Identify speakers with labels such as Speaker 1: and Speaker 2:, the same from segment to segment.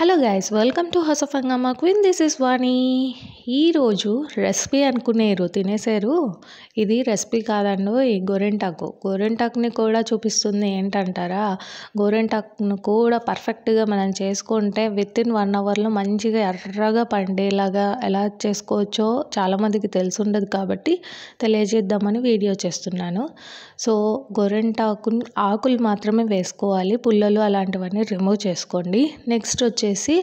Speaker 1: hello guys welcome to house of Hungama queen this is Vani ఈరోజు recipe అనుకునేరు తినేసారు ఇది recipe ఈ గోరెంటాకు గోరెంటాకుని కూడా చూపిస్తుంది ఏంటంటారా గోరెంటాకును కూడా పర్ఫెక్ట్గా మనం చేసుకుంటే విత్ ఇన్ వన్ అవర్లో మంచిగా ఎర్రగా పండేలాగా ఎలా చేసుకోవచ్చో చాలామందికి తెలిసుండదు కాబట్టి తెలియజేద్దామని వీడియో చేస్తున్నాను సో గోరెంటాకు ఆకులు మాత్రమే వేసుకోవాలి పుల్లలు అలాంటివన్నీ రిమూవ్ చేసుకోండి నెక్స్ట్ వచ్చేసి వచ్చేసి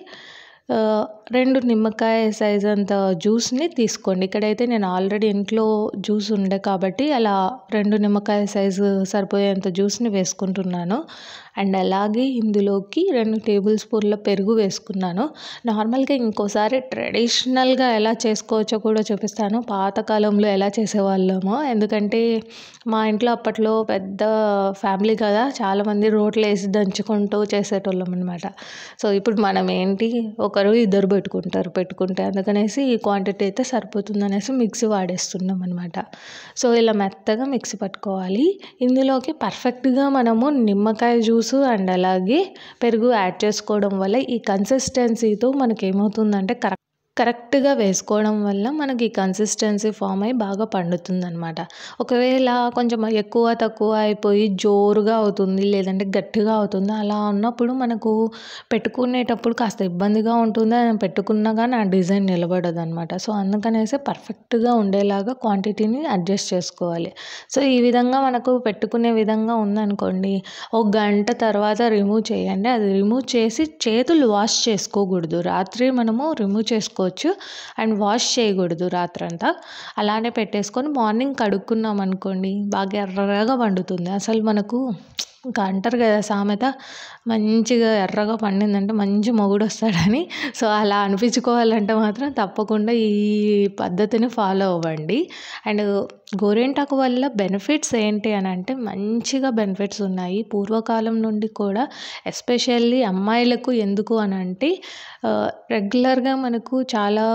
Speaker 1: రెండు నిమ్మకాయ సైజ్ అంత జ్యూస్ని తీసుకోండి ఇక్కడైతే నేను ఆల్రెడీ ఇంట్లో జ్యూస్ ఉండే కాబట్టి అలా రెండు నిమ్మకాయ సైజు సరిపోయేంత జ్యూస్ని వేసుకుంటున్నాను అండ్ అలాగే ఇందులోకి రెండు టేబుల్ స్పూన్ల పెరుగు వేసుకున్నాను నార్మల్గా ఇంకోసారి ట్రెడిషనల్గా ఎలా చేసుకోవచ్చో కూడా చూపిస్తాను పాతకాలంలో ఎలా చేసేవాళ్ళమో ఎందుకంటే మా ఇంట్లో అప్పట్లో పెద్ద ఫ్యామిలీ కదా చాలామంది రోట్లు వేసి దంచుకుంటూ చేసేటోళ్ళం అనమాట సో ఇప్పుడు మనం ఏంటి ఒకరు ఇద్దరు పెట్టుకుంటారు పెట్టుకుంటే అందుకనేసి ఈ క్వాంటిటీ అయితే సరిపోతుంది అనేసి మిక్సీ వాడేస్తున్నాం అనమాట సో ఇలా మెత్తగా మిక్సీ పట్టుకోవాలి ఇందులోకి పర్ఫెక్ట్గా మనము నిమ్మకాయ జ్యూస్ జ్యూసు అండ్ అలాగే పెరుగు యాడ్ చేసుకోవడం వల్ల ఈ కన్సిస్టెన్సీతో మనకి ఏమవుతుందంటే కరెక్ట్ కరెక్ట్గా వేసుకోవడం వల్ల మనకి కన్సిస్టెన్సీ ఫామ్ అయ్యి బాగా పండుతుందనమాట ఒకవేళ కొంచెం ఎక్కువ తక్కువ అయిపోయి జోరుగా అవుతుంది లేదంటే గట్టిగా అవుతుంది అలా ఉన్నప్పుడు మనకు పెట్టుకునేటప్పుడు కాస్త ఇబ్బందిగా ఉంటుంది అని పెట్టుకున్నా కానీ ఆ డిజైన్ నిలబడదు అనమాట సో అందుకనేసి పర్ఫెక్ట్గా ఉండేలాగా క్వాంటిటీని అడ్జస్ట్ చేసుకోవాలి సో ఈ విధంగా మనకు పెట్టుకునే విధంగా ఉందనుకోండి ఒక గంట తర్వాత రిమూవ్ చేయండి అది రిమూవ్ చేసి చేతులు వాష్ చేసుకోకూడదు రాత్రి మనము రిమూవ్ చేసుకో పెట్టుకోవచ్చు అండ్ వాష్ చేయకూడదు రాత్రంతా అలానే పెట్టేసుకొని మార్నింగ్ కడుక్కున్నాం అనుకోండి బాగా ఎర్రగా వండుతుంది అసలు మనకు ఇంకా అంటారు కదా సామెత మంచిగా ఎర్రగా పండిందంటే మంచి మొగుడు వస్తాడని సో అలా అనిపించుకోవాలంటే మాత్రం తప్పకుండా ఈ పద్ధతిని ఫాలో అవ్వండి అండ్ గోరింటాకు వల్ల బెనిఫిట్స్ ఏంటి అని అంటే మంచిగా బెనిఫిట్స్ ఉన్నాయి పూర్వకాలం నుండి కూడా ఎస్పెషల్లీ అమ్మాయిలకు ఎందుకు అని అంటే రెగ్యులర్గా మనకు చాలా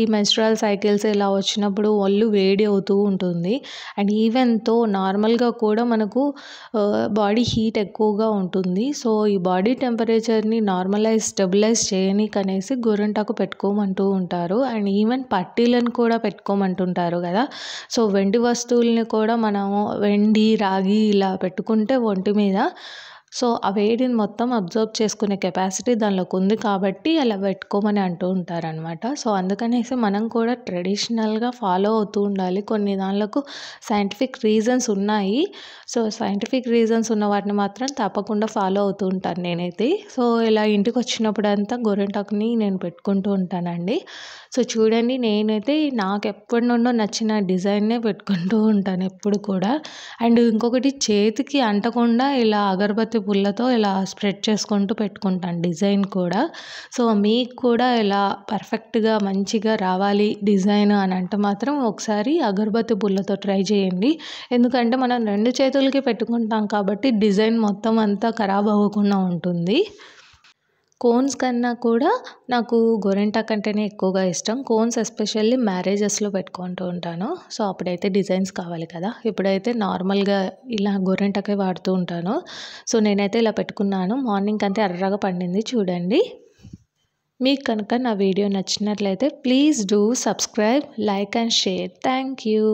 Speaker 1: ఈ మెన్స్ట్రల్ సైకిల్స్ ఇలా వచ్చినప్పుడు ఒళ్ళు వేడి అవుతూ ఉంటుంది అండ్ ఈవెన్తో నార్మల్గా కూడా మనకు బాడీ హీట్ ఎక్కువగా ఉంటుంది సో ఈ బాడీ టెంపరేచర్ని నార్మలైజ్ స్టెబిలైజ్ చేయనీకి కనేసి గోరంటాకు పెట్టుకోమంటూ ఉంటారు అండ్ ఈవెన్ పట్టీలను కూడా పెట్టుకోమంటుంటారు కదా సో వెండి వస్తువుల్ని కూడా మనము వెండి రాగి ఇలా పెట్టుకుంటే ఒంటి మీద సో ఆ వేడిని మొత్తం అబ్జర్వ్ చేసుకునే కెపాసిటీ దానిలోకి ఉంది కాబట్టి అలా పెట్టుకోమని అంటూ ఉంటారనమాట సో అందుకనేసి మనం కూడా ట్రెడిషనల్గా ఫాలో అవుతూ ఉండాలి కొన్ని దానిలకు సైంటిఫిక్ రీజన్స్ ఉన్నాయి సో సైంటిఫిక్ రీజన్స్ ఉన్న వాటిని మాత్రం తప్పకుండా ఫాలో అవుతూ ఉంటాను నేనైతే సో ఇలా ఇంటికి వచ్చినప్పుడు అంతా గొర్రెంటాకుని నేను పెట్టుకుంటూ ఉంటానండి సో చూడండి నేనైతే నాకు ఎప్పటి నుండో నచ్చిన డిజైన్నే పెట్టుకుంటూ ఉంటాను ఎప్పుడు కూడా అండ్ ఇంకొకటి చేతికి అంటకుండా ఇలా అగరబత్తి పుల్లతో ఇలా స్ప్రెడ్ చేసుకుంటూ పెట్టుకుంటాను డిజైన్ కూడా సో మీకు కూడా ఇలా పర్ఫెక్ట్గా మంచిగా రావాలి డిజైన్ అని అంటే మాత్రం ఒకసారి అగరబత్తి పుల్లతో ట్రై చేయండి ఎందుకంటే మనం రెండు చేతులకి పెట్టుకుంటాం కాబట్టి డిజైన్ మొత్తం అంతా ఖరాబ్ అవ్వకుండా ఉంటుంది కోన్స్ కన్నా కూడా నాకు గోరింటాక్ కంటేనే ఎక్కువగా ఇష్టం కోన్స్ ఎస్పెషల్లీ మ్యారేజెస్లో పెట్టుకుంటూ ఉంటాను సో అప్పుడైతే డిజైన్స్ కావాలి కదా ఇప్పుడైతే నార్మల్గా ఇలా గోరింటాకే వాడుతూ ఉంటాను సో నేనైతే ఇలా పెట్టుకున్నాను మార్నింగ్ అంతే ఎర్రగా పండింది చూడండి మీకు కనుక నా వీడియో నచ్చినట్లయితే please do subscribe like and share thank you